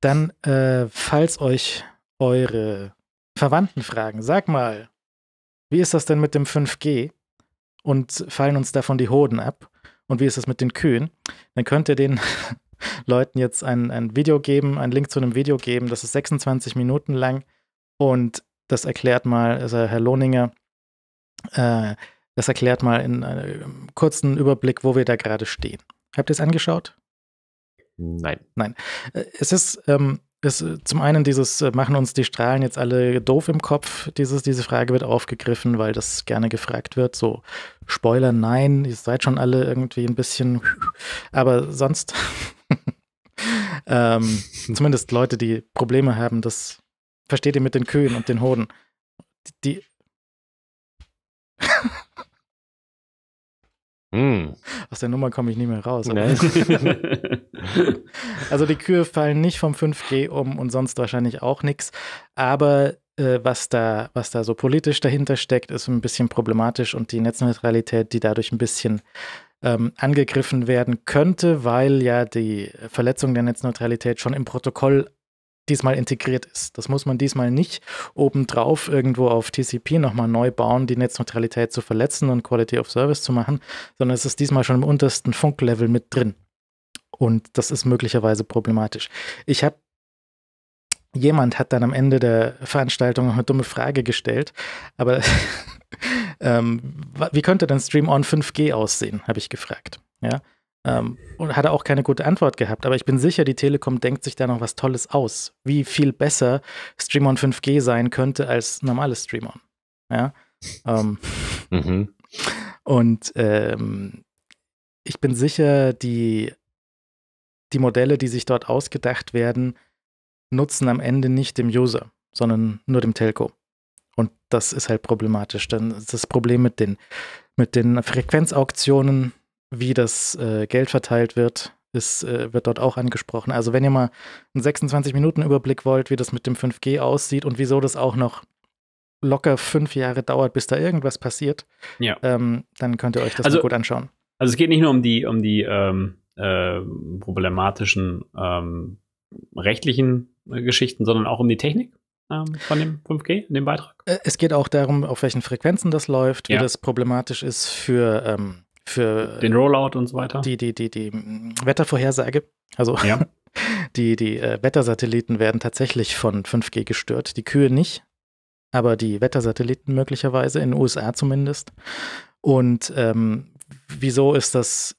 Dann, äh, falls euch eure Verwandten fragen, sag mal, wie ist das denn mit dem 5G? Und fallen uns davon die Hoden ab? Und wie ist das mit den Kühen? Dann könnt ihr den Leuten jetzt ein, ein Video geben, einen Link zu einem Video geben. Das ist 26 Minuten lang. Und das erklärt mal, also Herr Lohninger, äh, das erklärt mal in einem äh, kurzen Überblick, wo wir da gerade stehen. Habt ihr es angeschaut? Nein. Nein. Äh, es ist, ähm, es, äh, zum einen dieses, äh, machen uns die Strahlen jetzt alle doof im Kopf, dieses, diese Frage wird aufgegriffen, weil das gerne gefragt wird. So, Spoiler, nein, ihr seid schon alle irgendwie ein bisschen, aber sonst, ähm, zumindest Leute, die Probleme haben, das versteht ihr mit den Kühen und den Hoden. Die. Hm. Aus der Nummer komme ich nicht mehr raus. Nee. Also die Kühe fallen nicht vom 5G um und sonst wahrscheinlich auch nichts. Aber äh, was, da, was da so politisch dahinter steckt, ist ein bisschen problematisch und die Netzneutralität, die dadurch ein bisschen ähm, angegriffen werden könnte, weil ja die Verletzung der Netzneutralität schon im Protokoll diesmal integriert ist. Das muss man diesmal nicht obendrauf irgendwo auf TCP nochmal neu bauen, die Netzneutralität zu verletzen und Quality of Service zu machen, sondern es ist diesmal schon im untersten Funklevel mit drin. Und das ist möglicherweise problematisch. Ich habe jemand hat dann am Ende der Veranstaltung noch eine dumme Frage gestellt, aber ähm, wie könnte denn Stream on 5G aussehen, habe ich gefragt. Ja? Ähm, und hatte auch keine gute Antwort gehabt, aber ich bin sicher, die Telekom denkt sich da noch was Tolles aus, wie viel besser Stream on 5G sein könnte als normales Stream on. Ja? Ähm, mhm. Und ähm, ich bin sicher, die die Modelle, die sich dort ausgedacht werden, nutzen am Ende nicht dem User, sondern nur dem Telco. Und das ist halt problematisch. Dann ist das Problem mit den, mit den Frequenzauktionen, wie das äh, Geld verteilt wird, ist, äh, wird dort auch angesprochen. Also wenn ihr mal einen 26-Minuten-Überblick wollt, wie das mit dem 5G aussieht und wieso das auch noch locker fünf Jahre dauert, bis da irgendwas passiert, ja. ähm, dann könnt ihr euch das also, gut anschauen. Also es geht nicht nur um die, um die ähm ähm, problematischen ähm, rechtlichen äh, Geschichten, sondern auch um die Technik ähm, von dem 5G in dem Beitrag? Äh, es geht auch darum, auf welchen Frequenzen das läuft, ja. wie das problematisch ist für, ähm, für den Rollout und so weiter. Die, die, die, die Wettervorhersage. Also ja. die, die äh, Wettersatelliten werden tatsächlich von 5G gestört. Die Kühe nicht, aber die Wettersatelliten möglicherweise, in den USA zumindest. Und ähm, wieso ist das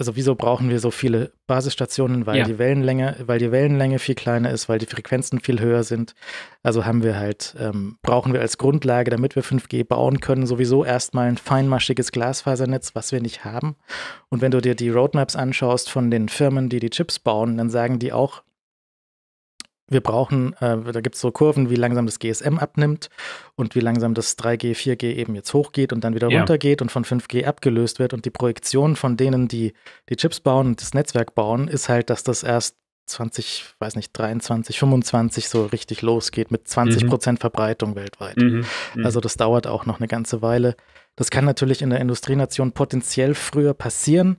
also wieso brauchen wir so viele Basisstationen, weil ja. die Wellenlänge, weil die Wellenlänge viel kleiner ist, weil die Frequenzen viel höher sind. Also haben wir halt, ähm, brauchen wir als Grundlage, damit wir 5G bauen können, sowieso erstmal ein feinmaschiges Glasfasernetz, was wir nicht haben. Und wenn du dir die Roadmaps anschaust von den Firmen, die die Chips bauen, dann sagen die auch, wir brauchen, äh, da gibt es so Kurven, wie langsam das GSM abnimmt und wie langsam das 3G, 4G eben jetzt hochgeht und dann wieder ja. runtergeht und von 5G abgelöst wird. Und die Projektion von denen, die die Chips bauen und das Netzwerk bauen, ist halt, dass das erst 20, weiß nicht, 23, 25 so richtig losgeht mit 20 mhm. Prozent Verbreitung weltweit. Mhm. Mhm. Also das dauert auch noch eine ganze Weile. Das kann natürlich in der Industrienation potenziell früher passieren.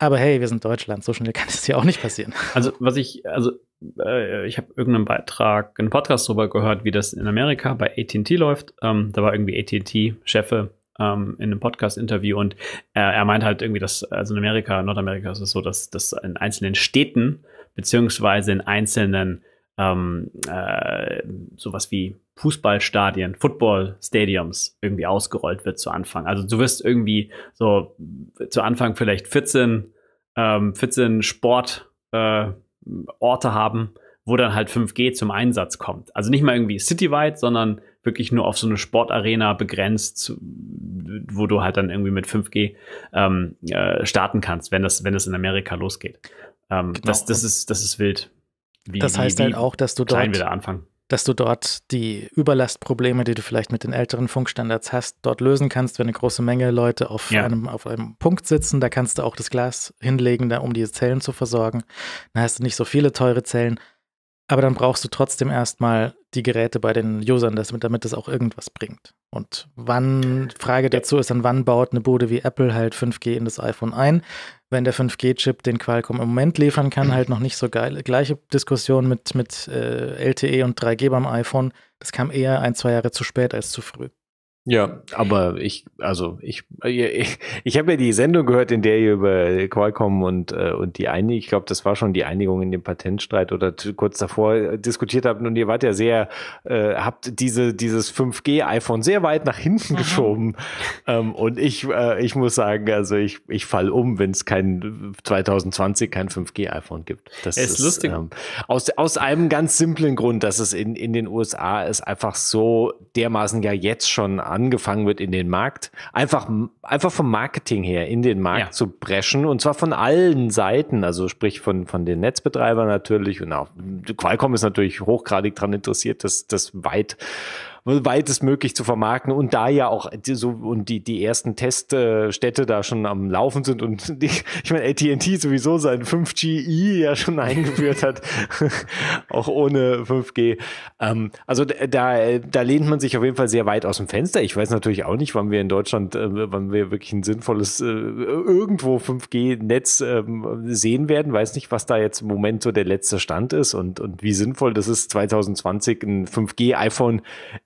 Aber hey, wir sind Deutschland, so schnell kann es hier auch nicht passieren. Also, was ich, also äh, ich habe irgendeinen Beitrag, einen Podcast darüber gehört, wie das in Amerika bei ATT läuft. Ähm, da war irgendwie ATT-Chefe ähm, in einem Podcast-Interview und äh, er meint halt irgendwie, dass, also in Amerika, Nordamerika ist es so, dass das in einzelnen Städten beziehungsweise in einzelnen ähm, äh, sowas wie Fußballstadien, Footballstadiums irgendwie ausgerollt wird zu Anfang. Also du wirst irgendwie so zu Anfang vielleicht 14, ähm, 14 Sport- äh, Orte haben, wo dann halt 5G zum Einsatz kommt. Also nicht mal irgendwie citywide, sondern wirklich nur auf so eine Sportarena begrenzt, wo du halt dann irgendwie mit 5G ähm, äh, starten kannst, wenn das, wenn das in Amerika losgeht. Ähm, genau. das, das, ist, das ist wild. Wie, das heißt halt wie, wie halt auch, dass du dort, da anfangen dass du dort die Überlastprobleme, die du vielleicht mit den älteren Funkstandards hast, dort lösen kannst, wenn eine große Menge Leute auf, ja. einem, auf einem Punkt sitzen. Da kannst du auch das Glas hinlegen, da, um diese Zellen zu versorgen. Dann hast du nicht so viele teure Zellen, aber dann brauchst du trotzdem erstmal die Geräte bei den Usern, damit, damit das auch irgendwas bringt. Und wann, Frage dazu ist dann, wann baut eine Bude wie Apple halt 5G in das iPhone ein? Wenn der 5G-Chip, den Qualcomm im Moment liefern kann, halt noch nicht so geil. Gleiche Diskussion mit, mit äh, LTE und 3G beim iPhone. Das kam eher ein, zwei Jahre zu spät als zu früh. Ja, aber ich, also ich, äh, ich, ich habe ja die Sendung gehört, in der ihr über Qualcomm und, äh, und die Einigung, ich glaube, das war schon die Einigung in dem Patentstreit oder kurz davor äh, diskutiert habt und ihr wart ja sehr, äh, habt diese, dieses 5G-iPhone sehr weit nach hinten mhm. geschoben. Ähm, und ich, äh, ich muss sagen, also ich, ich fall um, wenn es kein 2020 kein 5G-iPhone gibt. Das ist, ist lustig. Ähm, aus, aus einem ganz simplen Grund, dass es in, in den USA ist einfach so dermaßen ja jetzt schon angefangen wird, in den Markt, einfach, einfach vom Marketing her in den Markt ja. zu preschen und zwar von allen Seiten, also sprich von, von den Netzbetreibern natürlich und auch Qualcomm ist natürlich hochgradig daran interessiert, dass das weit weitestmöglich zu vermarkten und da ja auch so und die, die ersten Teststädte da schon am Laufen sind und die, ich meine, ATT sowieso sein 5GE ja schon eingeführt hat, auch ohne 5G. Ähm, also da, da lehnt man sich auf jeden Fall sehr weit aus dem Fenster. Ich weiß natürlich auch nicht, wann wir in Deutschland, äh, wann wir wirklich ein sinnvolles äh, irgendwo 5G-Netz äh, sehen werden. Weiß nicht, was da jetzt im Moment so der letzte Stand ist und, und wie sinnvoll das ist, 2020 ein 5G-iPhone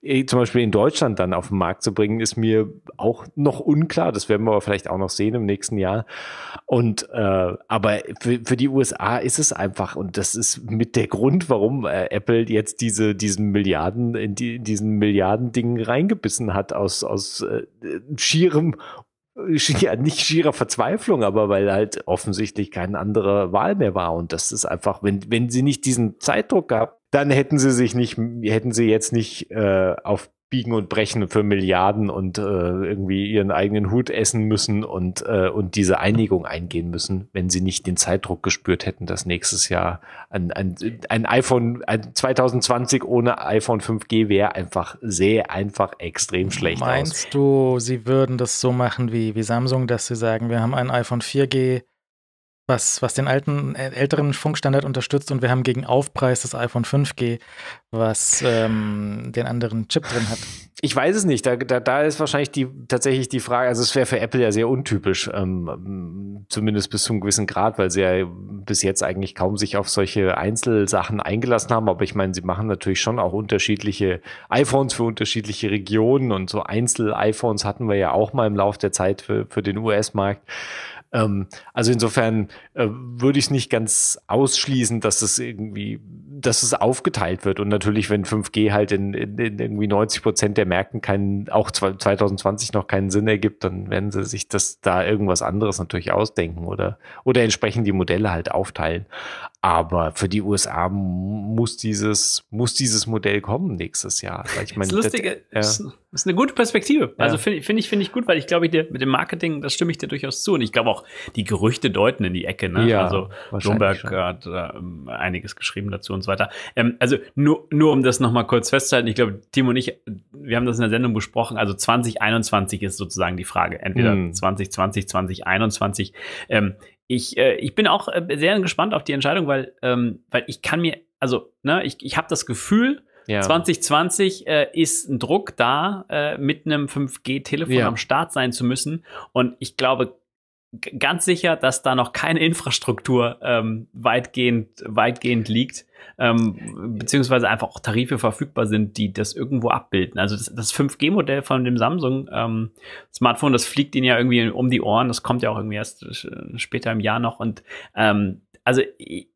äh, zum Beispiel in Deutschland dann auf den Markt zu bringen, ist mir auch noch unklar. Das werden wir aber vielleicht auch noch sehen im nächsten Jahr. Und äh, aber für, für die USA ist es einfach und das ist mit der Grund, warum äh, Apple jetzt diese diesen Milliarden in, die, in diesen Milliarden Dingen reingebissen hat aus aus äh, schierem äh, ja, nicht schierer Verzweiflung, aber weil halt offensichtlich keine andere Wahl mehr war. Und das ist einfach, wenn, wenn sie nicht diesen Zeitdruck gehabt dann hätten sie sich nicht, hätten sie jetzt nicht äh, auf Biegen und Brechen für Milliarden und äh, irgendwie ihren eigenen Hut essen müssen und, äh, und diese Einigung eingehen müssen, wenn sie nicht den Zeitdruck gespürt hätten, dass nächstes Jahr ein, ein, ein iPhone ein 2020 ohne iPhone 5G wäre einfach sehr einfach extrem schlecht Meinst aus. du, sie würden das so machen wie, wie Samsung, dass sie sagen, wir haben ein iPhone 4G, was, was den alten, älteren Funkstandard unterstützt und wir haben gegen Aufpreis das iPhone 5G, was ähm, den anderen Chip drin hat. Ich weiß es nicht. Da, da, da ist wahrscheinlich die, tatsächlich die Frage, also es wäre für Apple ja sehr untypisch, ähm, zumindest bis zu einem gewissen Grad, weil sie ja bis jetzt eigentlich kaum sich auf solche Einzelsachen eingelassen haben. Aber ich meine, sie machen natürlich schon auch unterschiedliche iPhones für unterschiedliche Regionen und so Einzel-iPhones hatten wir ja auch mal im Laufe der Zeit für, für den US-Markt. Ähm, also insofern äh, würde ich es nicht ganz ausschließen, dass es irgendwie, dass es aufgeteilt wird. Und natürlich, wenn 5G halt in, in, in irgendwie 90 Prozent der Märkten keinen, auch 2020 noch keinen Sinn ergibt, dann werden sie sich das da irgendwas anderes natürlich ausdenken oder, oder entsprechend die Modelle halt aufteilen. Aber für die USA muss dieses, muss dieses Modell kommen nächstes Jahr. Ich meine, das ist, lustige, das, äh, ist eine gute Perspektive. Also ja. finde find ich, finde ich gut, weil ich glaube, ich dir mit dem Marketing, das stimme ich dir durchaus zu. Und ich glaube auch, die Gerüchte deuten in die Ecke. Ne? Ja, also Bloomberg schon. hat äh, einiges geschrieben dazu und so weiter. Ähm, also nur, nur um das nochmal kurz festzuhalten, ich glaube, Timo und ich, wir haben das in der Sendung besprochen. Also 2021 ist sozusagen die Frage. Entweder hm. 2020, 2021. Ähm, ich, äh, ich bin auch äh, sehr gespannt auf die Entscheidung, weil, ähm, weil ich kann mir, also, ne, ich, ich habe das Gefühl, ja. 2020 äh, ist ein Druck da, äh, mit einem 5G-Telefon ja. am Start sein zu müssen. Und ich glaube, ganz sicher, dass da noch keine Infrastruktur ähm, weitgehend, weitgehend liegt, ähm, beziehungsweise einfach auch Tarife verfügbar sind, die das irgendwo abbilden. Also das, das 5G-Modell von dem Samsung ähm, Smartphone, das fliegt ihnen ja irgendwie um die Ohren, das kommt ja auch irgendwie erst äh, später im Jahr noch. Und ähm, also ich,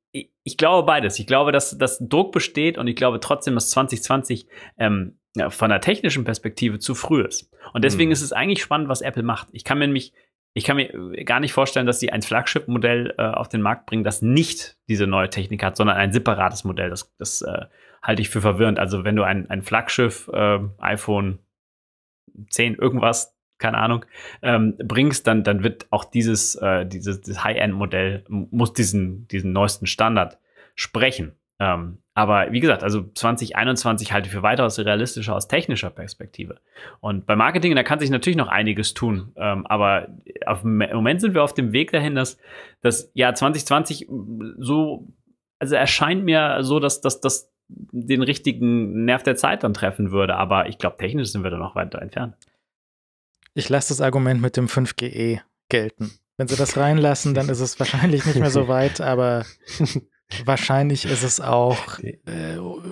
ich glaube beides. Ich glaube, dass, dass Druck besteht und ich glaube trotzdem, dass 2020 ähm, ja, von der technischen Perspektive zu früh ist. Und deswegen hm. ist es eigentlich spannend, was Apple macht. Ich kann mir nämlich ich kann mir gar nicht vorstellen, dass sie ein Flagship-Modell äh, auf den Markt bringen, das nicht diese neue Technik hat, sondern ein separates Modell. Das, das äh, halte ich für verwirrend. Also wenn du ein, ein Flaggschiff, äh, iPhone 10, irgendwas, keine Ahnung, ähm, bringst, dann, dann wird auch dieses, äh, dieses High-End-Modell, muss diesen, diesen neuesten Standard sprechen. Ähm, aber wie gesagt, also 2021 halte ich für weitaus realistischer aus technischer Perspektive. Und bei Marketing, da kann sich natürlich noch einiges tun. Ähm, aber auf, im Moment sind wir auf dem Weg dahin, dass das Jahr 2020 so, also erscheint mir so, dass das den richtigen Nerv der Zeit dann treffen würde. Aber ich glaube, technisch sind wir da noch weiter entfernt. Ich lasse das Argument mit dem 5GE gelten. Wenn sie das reinlassen, dann ist es wahrscheinlich nicht mehr so weit, aber Wahrscheinlich ist es auch äh,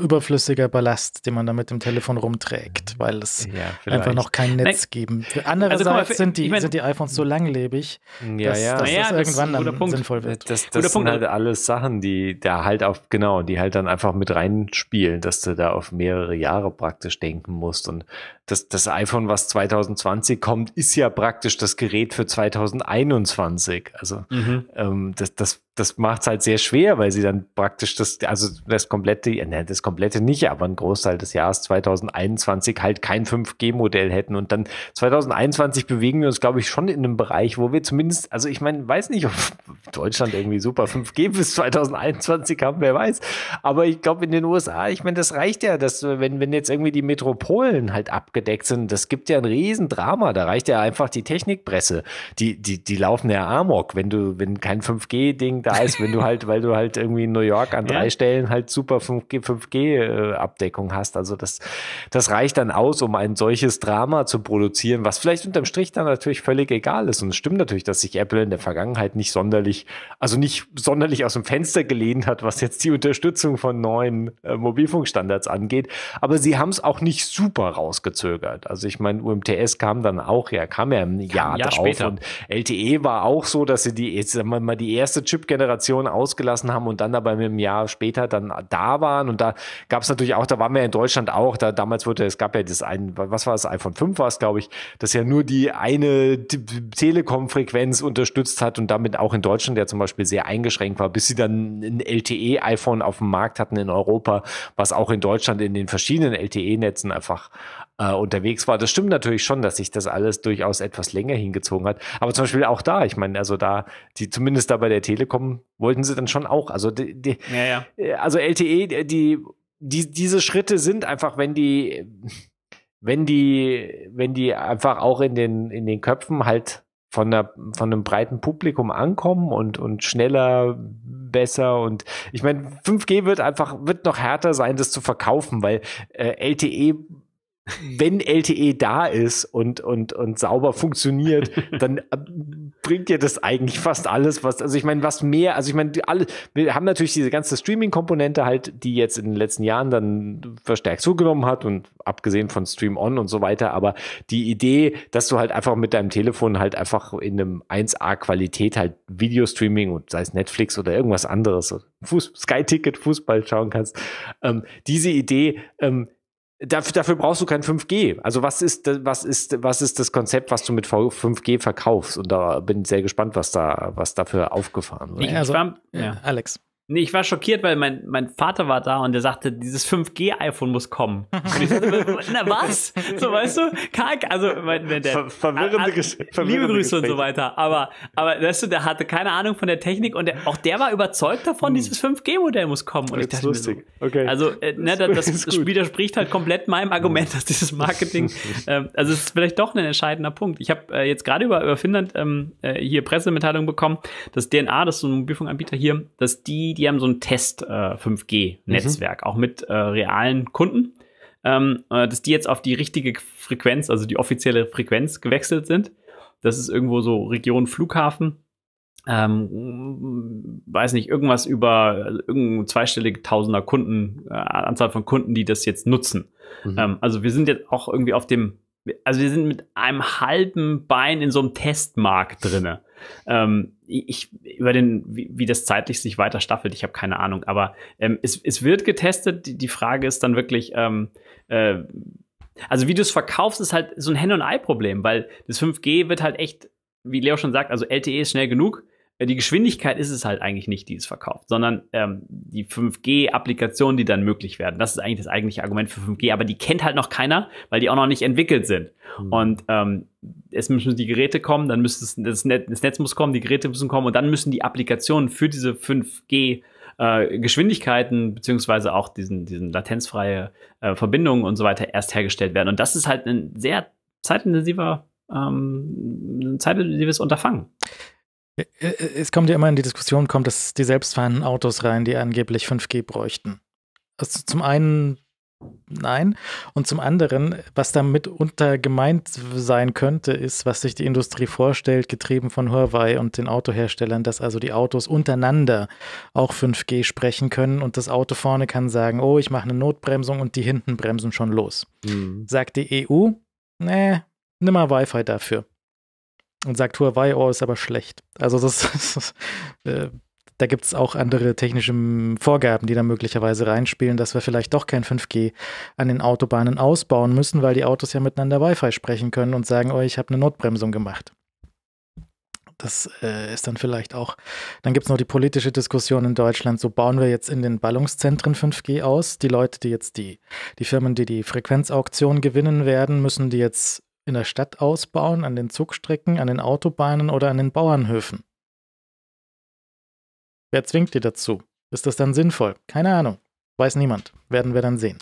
überflüssiger Ballast, den man da mit dem Telefon rumträgt, weil es ja, einfach noch kein Netz geben. Andererseits also, mal, sind, die, ich mein, sind die iPhones so langlebig, ja, dass, ja. dass naja, das irgendwann dann Punkt. sinnvoll wird. Das, das, das sind ne? halt alles Sachen, die da halt auf, genau, die halt dann einfach mit reinspielen, dass du da auf mehrere Jahre praktisch denken musst und das, das iPhone, was 2020 kommt, ist ja praktisch das Gerät für 2021. Also mhm. ähm, das, das, das macht es halt sehr schwer, weil sie dann praktisch das, also das komplette, ne, das komplette nicht, aber ein Großteil des Jahres 2021 halt kein 5G-Modell hätten. Und dann 2021 bewegen wir uns, glaube ich, schon in einem Bereich, wo wir zumindest, also ich meine, weiß nicht, ob Deutschland irgendwie super 5G bis 2021 haben, wer weiß. Aber ich glaube, in den USA, ich meine, das reicht ja, dass wenn, wenn jetzt irgendwie die Metropolen halt abgehen, abgedeckt sind. Das gibt ja ein Riesendrama. Da reicht ja einfach die Technikpresse. Die, die, die laufen ja Amok, wenn du, wenn kein 5G-Ding da ist, wenn du halt, weil du halt irgendwie in New York an drei ja. Stellen halt super 5G-Abdeckung äh, 5G hast. Also das, das reicht dann aus, um ein solches Drama zu produzieren, was vielleicht unterm Strich dann natürlich völlig egal ist. Und es stimmt natürlich, dass sich Apple in der Vergangenheit nicht sonderlich, also nicht sonderlich aus dem Fenster gelehnt hat, was jetzt die Unterstützung von neuen äh, Mobilfunkstandards angeht. Aber sie haben es auch nicht super rausgezogen verzögert. Also ich meine, UMTS kam dann auch ja, kam ja ein Jahr, Jahr drauf. Später. Und LTE war auch so, dass sie die, jetzt mal die erste Chip-Generation ausgelassen haben und dann aber mit einem Jahr später dann da waren. Und da gab es natürlich auch, da waren wir in Deutschland auch, da damals wurde, es gab ja das ein, was war das, iPhone 5 war es, glaube ich, das ja nur die eine Telekom-Frequenz unterstützt hat und damit auch in Deutschland ja zum Beispiel sehr eingeschränkt war, bis sie dann ein LTE-iPhone auf dem Markt hatten in Europa, was auch in Deutschland in den verschiedenen LTE-Netzen einfach äh, unterwegs war. Das stimmt natürlich schon, dass sich das alles durchaus etwas länger hingezogen hat. Aber zum Beispiel auch da, ich meine, also da, die, zumindest da bei der Telekom wollten sie dann schon auch, also die, die, ja, ja. Äh, also LTE, die, die, diese Schritte sind einfach, wenn die, wenn die, wenn die einfach auch in den, in den Köpfen halt von, der, von einem breiten Publikum ankommen und, und schneller, besser und ich meine, 5G wird einfach, wird noch härter sein, das zu verkaufen, weil äh, LTE wenn LTE da ist und, und, und sauber funktioniert, dann äh, bringt dir das eigentlich fast alles, was, also ich meine, was mehr, also ich meine, alle, wir haben natürlich diese ganze Streaming-Komponente halt, die jetzt in den letzten Jahren dann verstärkt zugenommen hat und abgesehen von Stream On und so weiter, aber die Idee, dass du halt einfach mit deinem Telefon halt einfach in einem 1A-Qualität halt Videostreaming und sei es Netflix oder irgendwas anderes, Fuß, Sky-Ticket, Fußball schauen kannst, ähm, diese Idee, ähm, Dafür, dafür brauchst du kein 5G. Also was ist, was ist, was ist das Konzept, was du mit 5G verkaufst? Und da bin ich sehr gespannt, was da, was dafür aufgefahren wird. Also, äh, ja, Alex. Nee, ich war schockiert, weil mein, mein Vater war da und der sagte, dieses 5G-iPhone muss kommen. Und ich dachte, na was? So, weißt du? Karg, also, mein, der, Ver verwirrende, a, a, Liebe Grüße Gespräche. und so weiter. Aber, aber, weißt du, der hatte keine Ahnung von der Technik und der, auch der war überzeugt davon, hm. dieses 5G-Modell muss kommen. Und das ich dachte lustig. So, okay. Also, äh, ne, das, das, das widerspricht halt komplett meinem hm. Argument, dass dieses Marketing, äh, also, es ist vielleicht doch ein entscheidender Punkt. Ich habe äh, jetzt gerade über, über Finnland ähm, äh, hier Pressemitteilung bekommen, dass DNA, das ist so ein Mobilfunkanbieter hier, dass die, die die haben so ein Test-5G-Netzwerk, äh, mhm. auch mit äh, realen Kunden, ähm, äh, dass die jetzt auf die richtige Frequenz, also die offizielle Frequenz gewechselt sind. Das ist irgendwo so Region Flughafen. Ähm, weiß nicht, irgendwas über äh, irgendeine zweistellige Tausender Kunden, äh, Anzahl von Kunden, die das jetzt nutzen. Mhm. Ähm, also wir sind jetzt auch irgendwie auf dem, also wir sind mit einem halben Bein in so einem Testmarkt drinne. Ähm, ich, über den, wie, wie, das zeitlich sich weiter staffelt, ich habe keine Ahnung. Aber ähm, es, es wird getestet. Die, die Frage ist dann wirklich, ähm, äh, also wie du es verkaufst, ist halt so ein Hen- und Ei-Problem, weil das 5G wird halt echt, wie Leo schon sagt, also LTE ist schnell genug die Geschwindigkeit ist es halt eigentlich nicht, die es verkauft, sondern ähm, die 5G-Applikationen, die dann möglich werden. Das ist eigentlich das eigentliche Argument für 5G, aber die kennt halt noch keiner, weil die auch noch nicht entwickelt sind. Mhm. Und ähm, es müssen die Geräte kommen, dann müsste es, das, Net, das Netz muss kommen, die Geräte müssen kommen und dann müssen die Applikationen für diese 5G äh, Geschwindigkeiten beziehungsweise auch diesen, diesen latenzfreie äh, Verbindungen und so weiter erst hergestellt werden. Und das ist halt ein sehr zeitintensiver, ähm, ein zeitintensives Unterfangen. Äh, äh, es kommt ja immer in die Diskussion, kommt es die selbstfahrenden Autos rein, die angeblich 5G bräuchten. Also zum einen nein und zum anderen, was damit unter gemeint sein könnte, ist, was sich die Industrie vorstellt, getrieben von Huawei und den Autoherstellern, dass also die Autos untereinander auch 5G sprechen können und das Auto vorne kann sagen, oh, ich mache eine Notbremsung und die hinten bremsen schon los. Mhm. Sagt die EU, nee, nimm mal Wi-Fi dafür und sagt, Huawei, oh, ist aber schlecht. Also das, das äh, da gibt es auch andere technische Vorgaben, die da möglicherweise reinspielen, dass wir vielleicht doch kein 5G an den Autobahnen ausbauen müssen, weil die Autos ja miteinander Wi-Fi sprechen können und sagen, oh, ich habe eine Notbremsung gemacht. Das äh, ist dann vielleicht auch, dann gibt es noch die politische Diskussion in Deutschland, so bauen wir jetzt in den Ballungszentren 5G aus. Die Leute, die jetzt die, die Firmen, die die Frequenzauktion gewinnen werden, müssen die jetzt in der Stadt ausbauen, an den Zugstrecken, an den Autobahnen oder an den Bauernhöfen? Wer zwingt die dazu? Ist das dann sinnvoll? Keine Ahnung. Weiß niemand. Werden wir dann sehen.